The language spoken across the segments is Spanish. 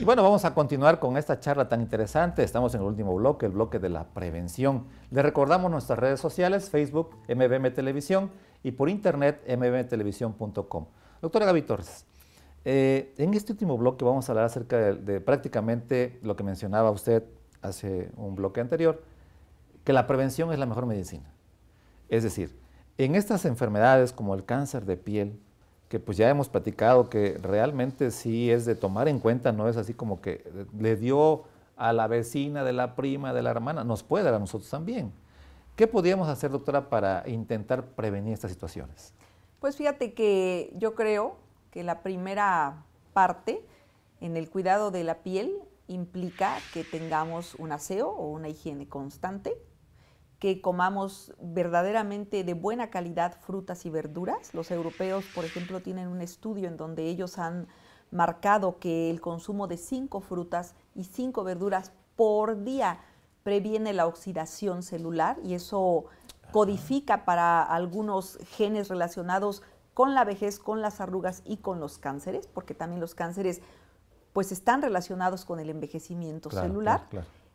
Y bueno, vamos a continuar con esta charla tan interesante. Estamos en el último bloque, el bloque de la prevención. Le recordamos nuestras redes sociales, Facebook, MBM Televisión y por internet, mbmtelevisión.com. Doctora Gaby Torres, eh, en este último bloque vamos a hablar acerca de, prácticamente lo que mencionaba usted hace un bloque anterior, que la prevención es la mejor medicina. Es decir, en estas enfermedades como el cáncer de piel, que pues ya hemos platicado, que realmente sí es de tomar en cuenta, no es así como que le dio a la vecina, de la prima, de la hermana, nos puede dar a nosotros también. ¿Qué podríamos hacer, doctora, para intentar prevenir estas situaciones? Pues fíjate que yo creo que la primera parte en el cuidado de la piel implica que tengamos un aseo o una higiene constante, que comamos verdaderamente de buena calidad frutas y verduras. Los europeos, por ejemplo, tienen un estudio en donde ellos han marcado que el consumo de cinco frutas y cinco verduras por día previene la oxidación celular y eso codifica para algunos genes relacionados con la vejez, con las arrugas y con los cánceres, porque también los cánceres pues están relacionados con el envejecimiento celular.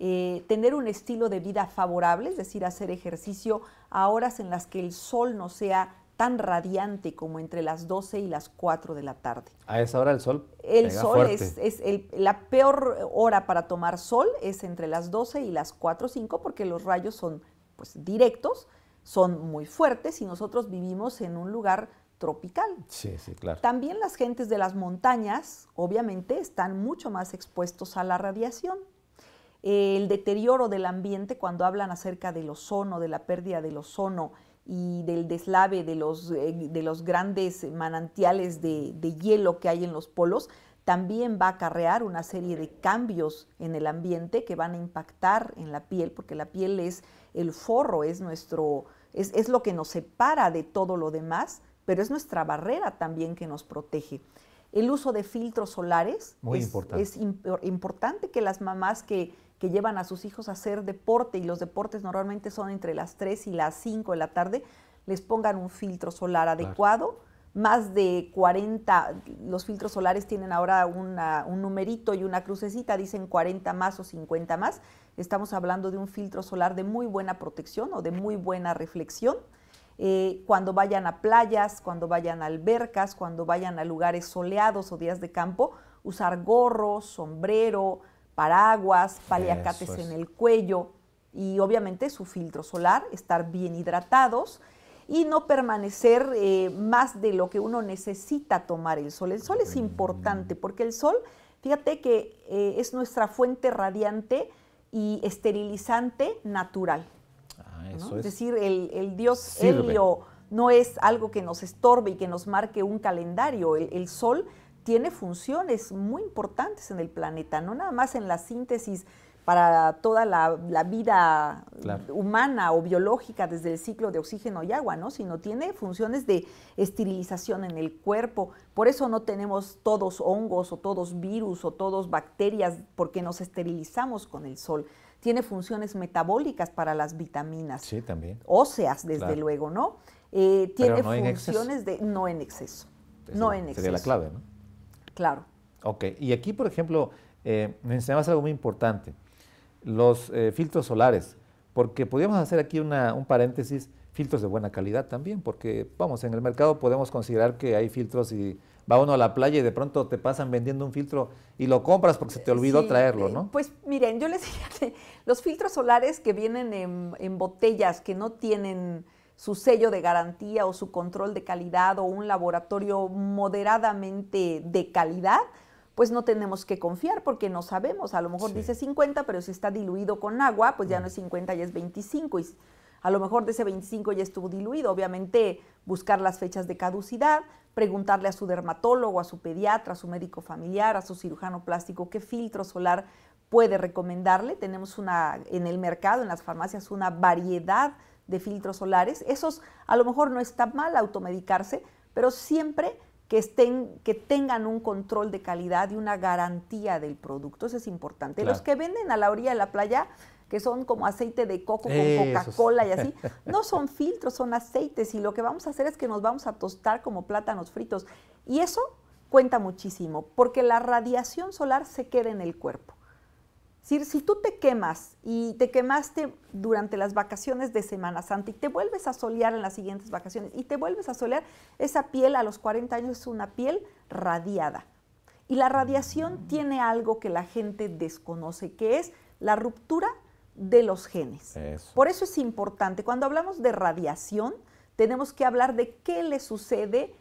Eh, tener un estilo de vida favorable, es decir, hacer ejercicio a horas en las que el sol no sea tan radiante como entre las 12 y las 4 de la tarde. ¿A esa hora el sol? El sol es, la peor hora para tomar sol, es entre las 12 y las 4 o 5 porque los rayos son pues, directos, son muy fuertes y nosotros vivimos en un lugar tropical. Sí, sí, claro. También las gentes de las montañas, obviamente, están mucho más expuestos a la radiación el deterioro del ambiente cuando hablan acerca del ozono, de la pérdida del ozono y del deslave de los, eh, de los grandes manantiales de, hielo que hay en los polos, también va a acarrear una serie de cambios en el ambiente que van a impactar en la piel, porque la piel es el forro, es, nuestro, es, lo que nos separa de todo lo demás, pero es nuestra barrera también que nos protege. El uso de filtros solares es, importante que las mamás que que llevan a sus hijos a hacer deporte y los deportes normalmente son entre las 3 y las 5 de la tarde, les pongan un filtro solar adecuado. Más de 40, los filtros solares tienen ahora un numerito y una crucecita, dicen 40 más o 50 más. Estamos hablando de un filtro solar de muy buena protección o de muy buena reflexión. Eh, cuando vayan a playas, cuando vayan a albercas, cuando vayan a lugares soleados o días de campo, usar gorro, sombrero, paraguas, paliacates en el cuello y obviamente su filtro solar, estar bien hidratados y no permanecer eh, más de lo que uno necesita tomar el sol. El sol es importante porque el sol, fíjate que eh, es nuestra fuente radiante y esterilizante natural. Ah, es, decir, el, dios Helio no es algo que nos estorbe y que nos marque un calendario. El, el sol tiene funciones muy importantes en el planeta, no nada más en la síntesis para toda la, vida humana o biológica desde el ciclo de oxígeno y agua, ¿no? sino tiene funciones de esterilización en el cuerpo. Por eso no tenemos todos hongos o todos virus o todos bacterias, porque nos esterilizamos con el sol. Tiene funciones metabólicas para las vitaminas. Sí, también. Óseas, desde luego, ¿no? Eh, tiene funciones de... No en exceso. no en exceso. Sería la clave, ¿no? Claro. Ok, y aquí, por ejemplo, eh, mencionabas algo muy importante, los eh, filtros solares, porque podríamos hacer aquí un paréntesis, filtros de buena calidad también, porque vamos, en el mercado podemos considerar que hay filtros y va uno a la playa y de pronto te pasan vendiendo un filtro y lo compras porque se te olvidó traerlo, ¿no? Eh, pues miren, yo les dije, los filtros solares que vienen en botellas que no tienen su sello de garantía o su control de calidad o un laboratorio moderadamente de calidad, pues no tenemos que confiar porque no sabemos. A lo mejor dice 50, pero si está diluido con agua, pues ya no es 50, ya es 25. Y a lo mejor de ese 25 ya estuvo diluido. Obviamente, buscar las fechas de caducidad, preguntarle a su dermatólogo, a su pediatra, a su médico familiar, a su cirujano plástico qué filtro solar puede recomendarle. Tenemos una en el mercado, en las farmacias, una variedad de filtros solares. Esos a lo mejor no está mal automedicarse, pero siempre que, estén, que tengan un control de calidad y una garantía del producto. Eso es importante. Los que venden a la orilla de la playa, que son como aceite de coco con Coca-Cola y así, no son filtros, son aceites. Y lo que vamos a hacer es que nos vamos a tostar como plátanos fritos. Y eso cuenta muchísimo, porque la radiación solar se queda en el cuerpo. Si, tú te quemas y te quemaste durante las vacaciones de Semana Santa y te vuelves a solear en las siguientes vacaciones y te vuelves a solear, esa piel a los 40 años es una piel radiada. Y la radiación tiene algo que la gente desconoce, que es la ruptura de los genes. Por eso es importante. Cuando hablamos de radiación, tenemos que hablar de qué le sucede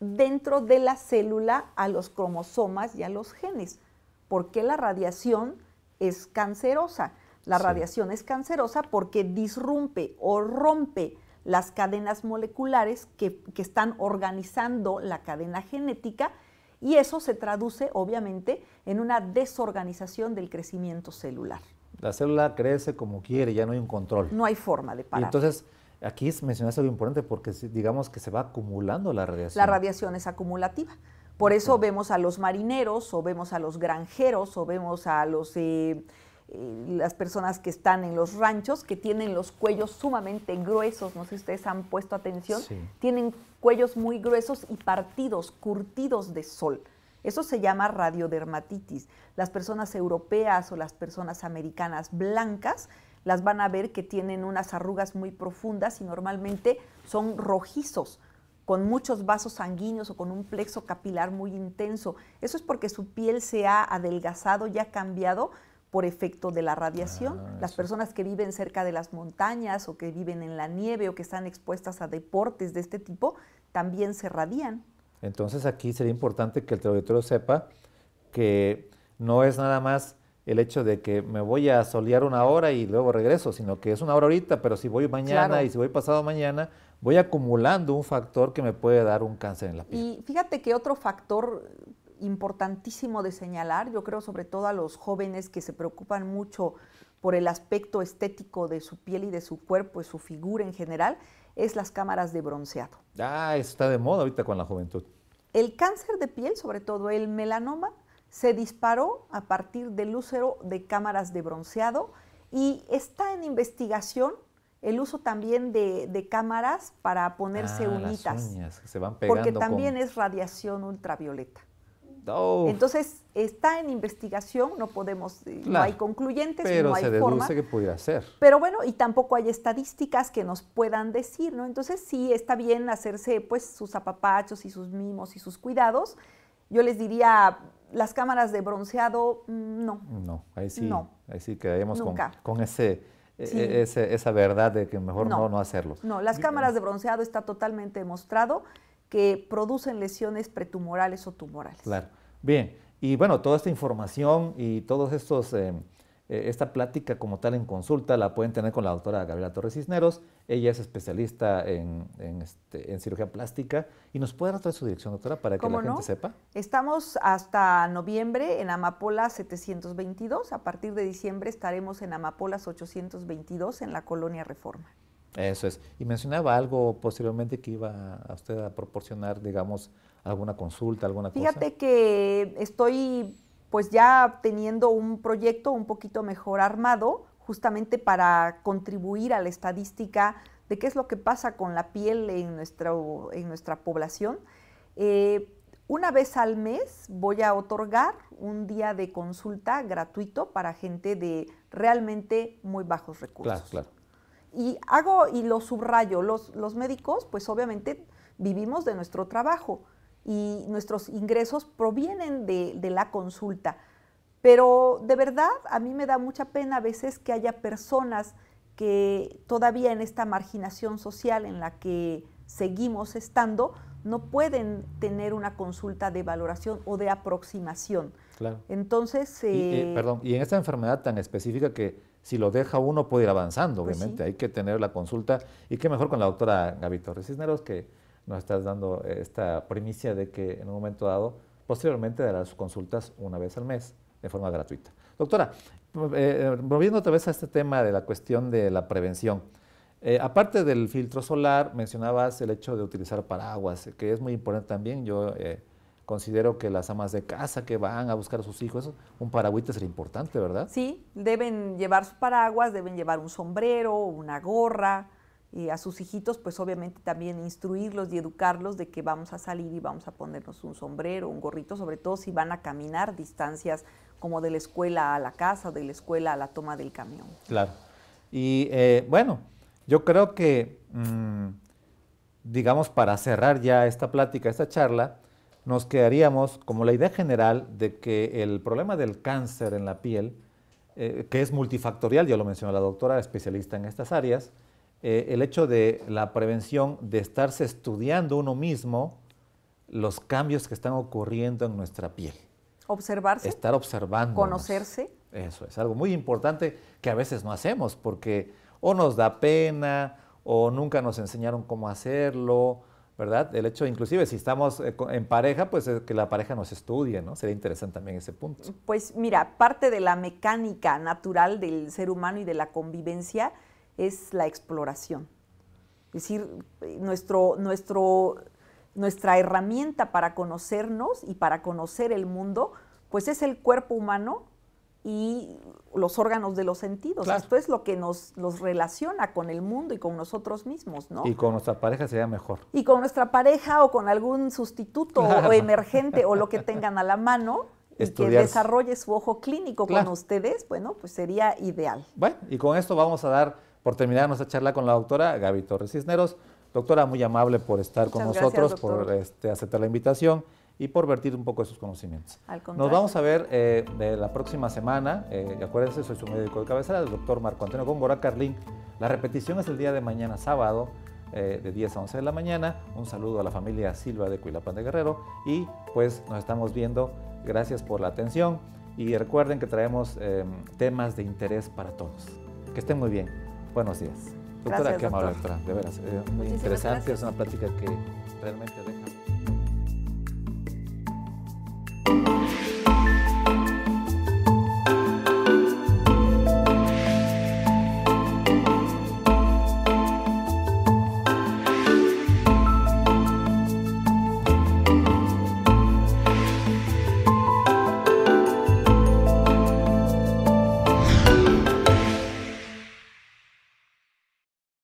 dentro de la célula a los cromosomas y a los genes. ¿Por qué la radiación es cancerosa. La radiación es cancerosa porque disrumpe o rompe las cadenas moleculares que, están organizando la cadena genética y eso se traduce obviamente en una desorganización del crecimiento celular. La célula crece como quiere, ya no hay un control. No hay forma de parar. entonces, aquí mencionaste algo importante porque digamos que se va acumulando la radiación. La radiación es acumulativa. Por eso vemos a los marineros o vemos a los granjeros o vemos a los, eh, eh, las personas que están en los ranchos que tienen los cuellos sumamente gruesos, no sé si ustedes han puesto atención, tienen cuellos muy gruesos y partidos, curtidos de sol. Eso se llama radiodermatitis. Las personas europeas o las personas americanas blancas las van a ver que tienen unas arrugas muy profundas y normalmente son rojizos con muchos vasos sanguíneos o con un plexo capilar muy intenso. Eso es porque su piel se ha adelgazado y ha cambiado por efecto de la radiación. Ah, las personas que viven cerca de las montañas o que viven en la nieve o que están expuestas a deportes de este tipo, también se radian. Entonces aquí sería importante que el auditorio sepa que no es nada más el hecho de que me voy a solear una hora y luego regreso, sino que es una hora ahorita, pero si voy mañana y si voy pasado mañana, voy acumulando un factor que me puede dar un cáncer en la piel. Y fíjate que otro factor importantísimo de señalar, yo creo sobre todo a los jóvenes que se preocupan mucho por el aspecto estético de su piel y de su cuerpo y su figura en general, es las cámaras de bronceado. Ah, eso está de moda ahorita con la juventud. El cáncer de piel, sobre todo el melanoma, se disparó a partir del úsero de cámaras de bronceado y está en investigación el uso también de, cámaras para ponerse ah, unitas. porque también es radiación ultravioleta. Oh. Entonces, está en investigación, no podemos, eh, no hay concluyentes, pero no hay se deduce que pudiera ser. Pero bueno, y tampoco hay estadísticas que nos puedan decir, ¿no? Entonces, sí está bien hacerse pues sus apapachos y sus mimos y sus cuidados, yo les diría, las cámaras de bronceado, mm, no. No, ahí sí, quedaremos con, e, e, ese, esa verdad de que mejor no, no, no hacerlo. No, las cámaras de bronceado está totalmente demostrado que producen lesiones pretumorales o tumorales. Claro. Bien, y bueno, toda esta información y todos estos... Em, eh, esta plática como tal en consulta la pueden tener con la doctora Gabriela Torres Cisneros. Ella es especialista en, este, cirugía plástica y nos puede dar su dirección, doctora, para que la gente sepa. Estamos hasta noviembre en Amapola 722. A partir de diciembre estaremos en Amapolas 822 en la colonia Reforma. Eso es. Y mencionaba algo posiblemente, que iba a usted a proporcionar, digamos, alguna consulta, alguna cosa. Fíjate que estoy pues ya teniendo un proyecto un poquito mejor armado, justamente para contribuir a la estadística de qué es lo que pasa con la piel en, en nuestra población. Eh, una vez al mes voy a otorgar un día de consulta gratuito para gente de realmente muy bajos recursos. Claro, claro. Y hago y lo subrayo, los, los médicos pues obviamente vivimos de nuestro trabajo, y nuestros ingresos provienen de, la consulta. Pero de verdad, a mí me da mucha pena a veces que haya personas que todavía en esta marginación social en la que seguimos estando, no pueden tener una consulta de valoración o de aproximación. Claro. Entonces... y, eh, perdón, y en esta enfermedad tan específica que si lo deja uno puede ir avanzando, pues obviamente, hay que tener la consulta. Y qué mejor con la doctora Gaby Torres Cisneros, que nos estás dando eh, esta primicia de que en un momento dado, posteriormente darás consultas una vez al mes de forma gratuita. Doctora, eh, eh, volviendo otra vez a este tema de la cuestión de la prevención. aparte del filtro solar, mencionabas el hecho de utilizar paraguas, que es muy importante también. Yo considero que las amas de casa que van a buscar a sus hijos, un paraguita sería importante, ¿verdad? Sí, deben llevar sus paraguas, deben llevar un sombrero, una gorra, y a sus hijitos, pues obviamente también instruirlos y educarlos de que vamos a salir y vamos a ponernos un sombrero, un gorrito, sobre todo si van a caminar distancias como de la escuela a la casa, de la escuela a la toma del camión. Claro. Y eh, bueno, yo creo que, mm, digamos, para cerrar ya esta plática, esta charla, nos quedaríamos como la idea general de que el problema del cáncer en la piel, eh, que es multifactorial, ya lo mencionó la doctora, especialista en estas áreas, eh, el hecho de la prevención, de estarse estudiando uno mismo los cambios que están ocurriendo en nuestra piel. Observarse. Estar observando. Conocerse. Eso es algo muy importante que a veces no hacemos porque o nos da pena o nunca nos enseñaron cómo hacerlo, ¿verdad? El hecho, inclusive, si estamos eh, en pareja, pues eh, que la pareja nos estudie, ¿no? Sería interesante también ese punto. Pues mira, parte de la mecánica natural del ser humano y de la convivencia es la exploración. Es decir, nuestro, nuestro, nuestra herramienta para conocernos y para conocer el mundo, pues es el cuerpo humano y los órganos de los sentidos. Esto es lo que nos los relaciona con el mundo y con nosotros mismos, Y con nuestra pareja sería mejor. Y con nuestra pareja o con algún sustituto o emergente o lo que tengan a la mano y que desarrolle su ojo clínico con ustedes, bueno, pues sería ideal. Bueno, y con esto vamos a dar por terminar nuestra charla con la doctora Gaby Torres Cisneros. Doctora, muy amable por estar con nosotros, por este, aceptar la invitación y por vertir un poco de sus conocimientos. Nos vamos a ver eh, de la próxima semana. Eh, acuérdense, soy su médico de cabecera, el doctor Marco Antonio Góngora Carlín. La repetición es el día de mañana, sábado, eh, de 10 a 11 de la mañana. Un saludo a la familia Silva de Cuilapan de Guerrero y pues nos estamos viendo. Gracias por la atención y recuerden que traemos em, temas de interés para todos. Que estén muy bien. Buenos días. Doctora, Gracias, qué amable, de veras. Eh, muy interesante, es una plática que realmente deja.